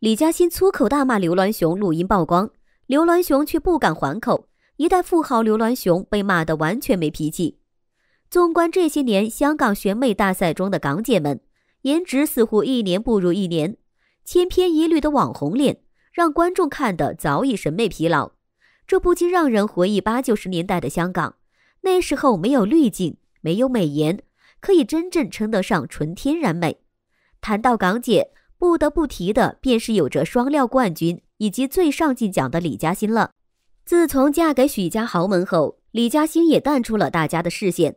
李嘉欣粗口大骂刘銮雄录音曝光，刘銮雄却不敢还口。一代富豪刘銮雄被骂得完全没脾气。纵观这些年香港选美大赛中的港姐们，颜值似乎一年不如一年，千篇一律的网红脸让观众看得早已审美疲劳。这不禁让人回忆八九十年代的香港，那时候没有滤镜，没有美颜，可以真正称得上纯天然美。谈到港姐。不得不提的便是有着双料冠军以及最上进奖的李嘉欣了。自从嫁给许家豪门后，李嘉欣也淡出了大家的视线。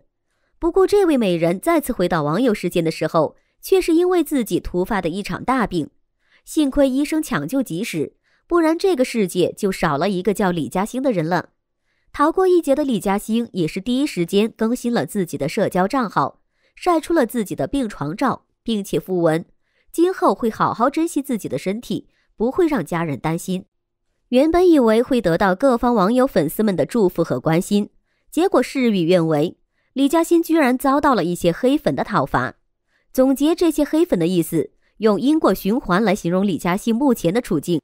不过，这位美人再次回到网友视线的时候，却是因为自己突发的一场大病。幸亏医生抢救及时，不然这个世界就少了一个叫李嘉欣的人了。逃过一劫的李嘉欣也是第一时间更新了自己的社交账号，晒出了自己的病床照，并且附文。今后会好好珍惜自己的身体，不会让家人担心。原本以为会得到各方网友、粉丝们的祝福和关心，结果事与愿违，李嘉欣居然遭到了一些黑粉的讨伐。总结这些黑粉的意思，用因果循环来形容李嘉欣目前的处境。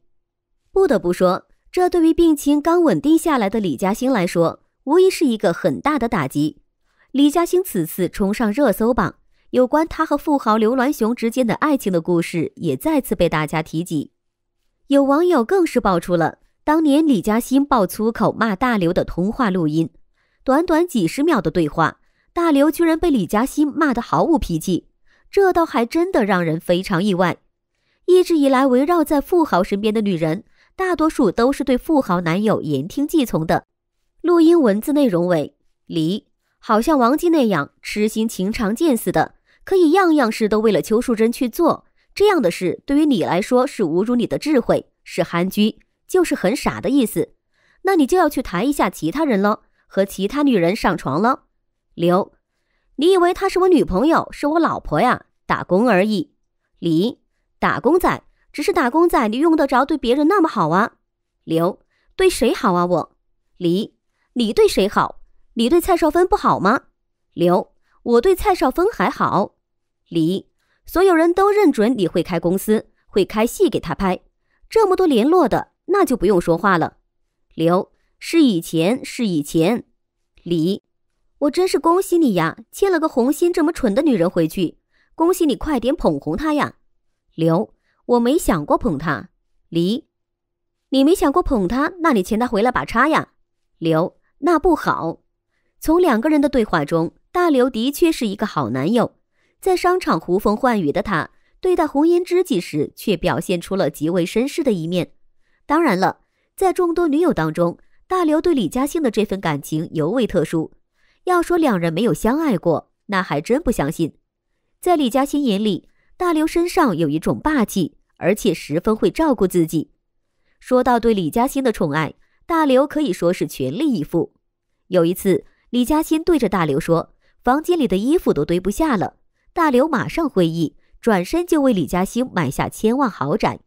不得不说，这对于病情刚稳定下来的李嘉欣来说，无疑是一个很大的打击。李嘉欣此次冲上热搜榜。有关她和富豪刘銮雄之间的爱情的故事也再次被大家提及，有网友更是爆出了当年李嘉欣爆粗口骂大刘的通话录音，短短几十秒的对话，大刘居然被李嘉欣骂得毫无脾气，这倒还真的让人非常意外。一直以来围绕在富豪身边的女人，大多数都是对富豪男友言听计从的。录音文字内容为：“离，好像王姬那样痴心情长剑似的。”可以样样事都为了邱淑贞去做，这样的事对于你来说是侮辱你的智慧，是憨居，就是很傻的意思。那你就要去谈一下其他人了，和其他女人上床了。刘，你以为她是我女朋友，是我老婆呀？打工而已。李，打工仔只是打工仔，你用得着对别人那么好啊？刘，对谁好啊我？李，你对谁好？你对蔡少芬不好吗？刘，我对蔡少芬还好。李，所有人都认准你会开公司，会开戏给他拍，这么多联络的，那就不用说话了。刘，是以前，是以前。李，我真是恭喜你呀，牵了个红心这么蠢的女人回去，恭喜你快点捧红她呀。刘，我没想过捧她。李，你没想过捧她，那你欠她回来把叉呀。刘，那不好。从两个人的对话中，大刘的确是一个好男友。在商场呼风唤雨的他，对待红颜知己时却表现出了极为绅士的一面。当然了，在众多女友当中，大刘对李嘉欣的这份感情尤为特殊。要说两人没有相爱过，那还真不相信。在李嘉欣眼里，大刘身上有一种霸气，而且十分会照顾自己。说到对李嘉欣的宠爱，大刘可以说是全力以赴。有一次，李嘉欣对着大刘说：“房间里的衣服都堆不下了。”大刘马上会意，转身就为李嘉欣买下千万豪宅。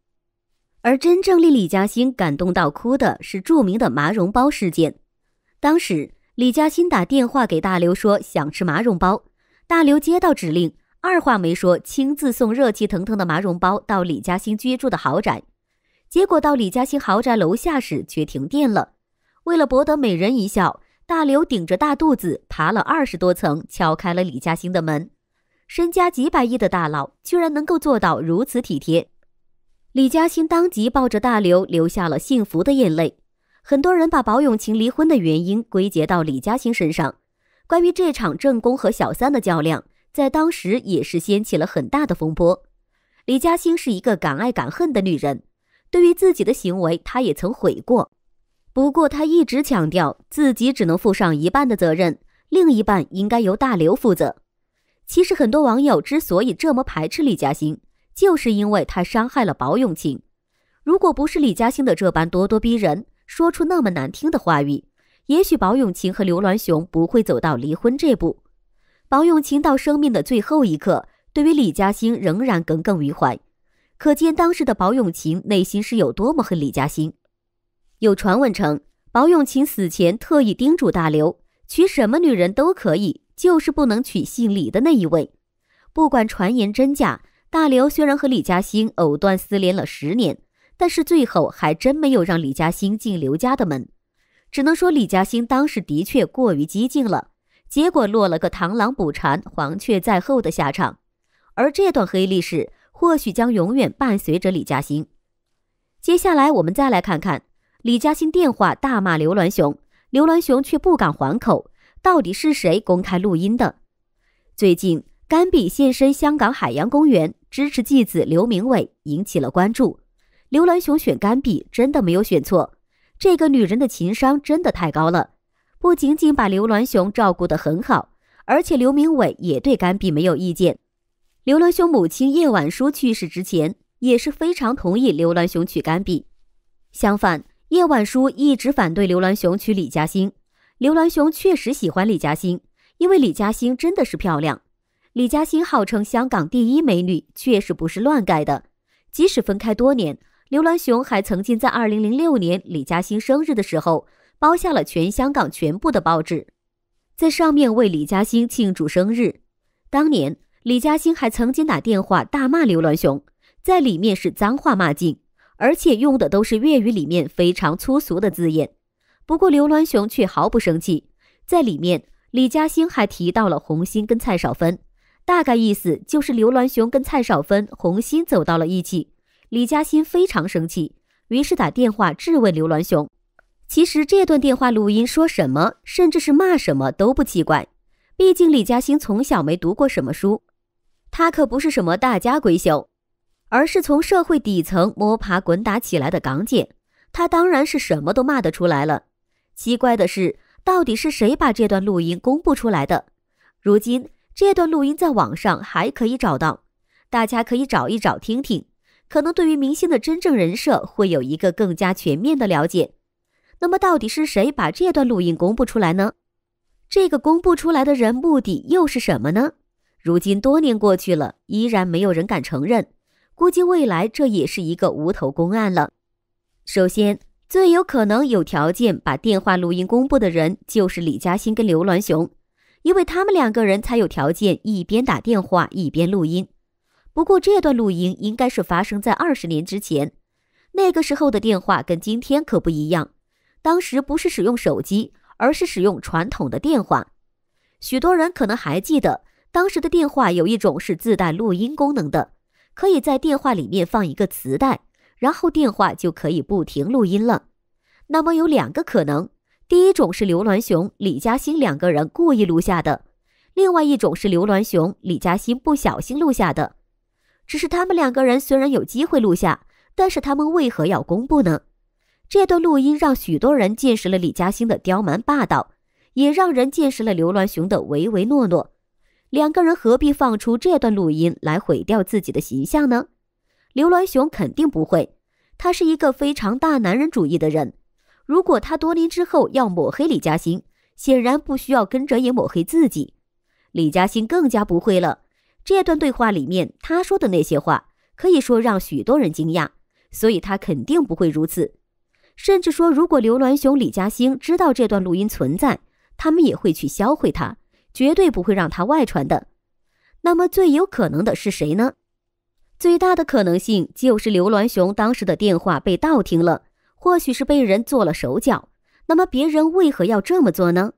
而真正令李嘉欣感动到哭的是著名的麻蓉包事件。当时李嘉欣打电话给大刘说想吃麻蓉包，大刘接到指令，二话没说亲自送热气腾腾的麻蓉包到李嘉欣居住的豪宅。结果到李嘉欣豪宅楼下时却停电了。为了博得美人一笑，大刘顶着大肚子爬了二十多层，敲开了李嘉欣的门。身家几百亿的大佬，居然能够做到如此体贴。李嘉欣当即抱着大刘，流下了幸福的眼泪。很多人把保永晴离婚的原因归结到李嘉欣身上。关于这场正宫和小三的较量，在当时也是掀起了很大的风波。李嘉欣是一个敢爱敢恨的女人，对于自己的行为，她也曾悔过。不过，她一直强调自己只能负上一半的责任，另一半应该由大刘负责。其实，很多网友之所以这么排斥李嘉欣，就是因为她伤害了保永琴。如果不是李嘉欣的这般咄咄逼人，说出那么难听的话语，也许保永琴和刘銮雄不会走到离婚这步。保永琴到生命的最后一刻，对于李嘉欣仍然耿耿于怀，可见当时的保永琴内心是有多么恨李嘉欣。有传闻称，保永琴死前特意叮嘱大刘，娶什么女人都可以。就是不能娶姓李的那一位，不管传言真假，大刘虽然和李嘉欣藕断丝连了十年，但是最后还真没有让李嘉欣进刘家的门，只能说李嘉欣当时的确过于激进了，结果落了个螳螂捕蝉，黄雀在后的下场。而这段黑历史或许将永远伴随着李嘉欣。接下来我们再来看看李嘉欣电话大骂刘銮雄，刘銮雄却不敢还口。到底是谁公开录音的？最近，甘比现身香港海洋公园，支持继子刘明伟，引起了关注。刘銮雄选甘比真的没有选错，这个女人的情商真的太高了，不仅仅把刘銮雄照顾得很好，而且刘明伟也对甘比没有意见。刘銮雄母亲叶婉舒去世之前也是非常同意刘銮雄娶甘比，相反，叶婉舒一直反对刘銮雄娶李嘉欣。刘銮雄确实喜欢李嘉欣，因为李嘉欣真的是漂亮。李嘉欣号称香港第一美女，确实不是乱盖的。即使分开多年，刘銮雄还曾经在2006年李嘉欣生日的时候，包下了全香港全部的报纸，在上面为李嘉欣庆祝生日。当年李嘉欣还曾经打电话大骂刘銮雄，在里面是脏话骂尽，而且用的都是粤语里面非常粗俗的字眼。不过刘銮雄却毫不生气。在里面，李嘉欣还提到了洪欣跟蔡少芬，大概意思就是刘銮雄跟蔡少芬、洪欣走到了一起。李嘉欣非常生气，于是打电话质问刘銮雄。其实这段电话录音说什么，甚至是骂什么都不奇怪，毕竟李嘉欣从小没读过什么书，她可不是什么大家闺秀，而是从社会底层摸爬滚打起来的港姐，她当然是什么都骂得出来了。奇怪的是，到底是谁把这段录音公布出来的？如今这段录音在网上还可以找到，大家可以找一找听听，可能对于明星的真正人设会有一个更加全面的了解。那么，到底是谁把这段录音公布出来呢？这个公布出来的人目的又是什么呢？如今多年过去了，依然没有人敢承认，估计未来这也是一个无头公案了。首先。最有可能有条件把电话录音公布的人就是李嘉欣跟刘銮雄，因为他们两个人才有条件一边打电话一边录音。不过这段录音应该是发生在二十年之前，那个时候的电话跟今天可不一样，当时不是使用手机，而是使用传统的电话。许多人可能还记得，当时的电话有一种是自带录音功能的，可以在电话里面放一个磁带。然后电话就可以不停录音了。那么有两个可能：第一种是刘銮雄、李嘉欣两个人故意录下的；另外一种是刘銮雄、李嘉欣不小心录下的。只是他们两个人虽然有机会录下，但是他们为何要公布呢？这段录音让许多人见识了李嘉欣的刁蛮霸道，也让人见识了刘銮雄的唯唯诺诺。两个人何必放出这段录音来毁掉自己的形象呢？刘銮雄肯定不会，他是一个非常大男人主义的人。如果他多年之后要抹黑李嘉欣，显然不需要跟着也抹黑自己。李嘉欣更加不会了。这段对话里面他说的那些话，可以说让许多人惊讶，所以他肯定不会如此。甚至说，如果刘銮雄、李嘉欣知道这段录音存在，他们也会去销毁它，绝对不会让它外传的。那么，最有可能的是谁呢？最大的可能性就是刘銮雄当时的电话被盗听了，或许是被人做了手脚。那么，别人为何要这么做呢？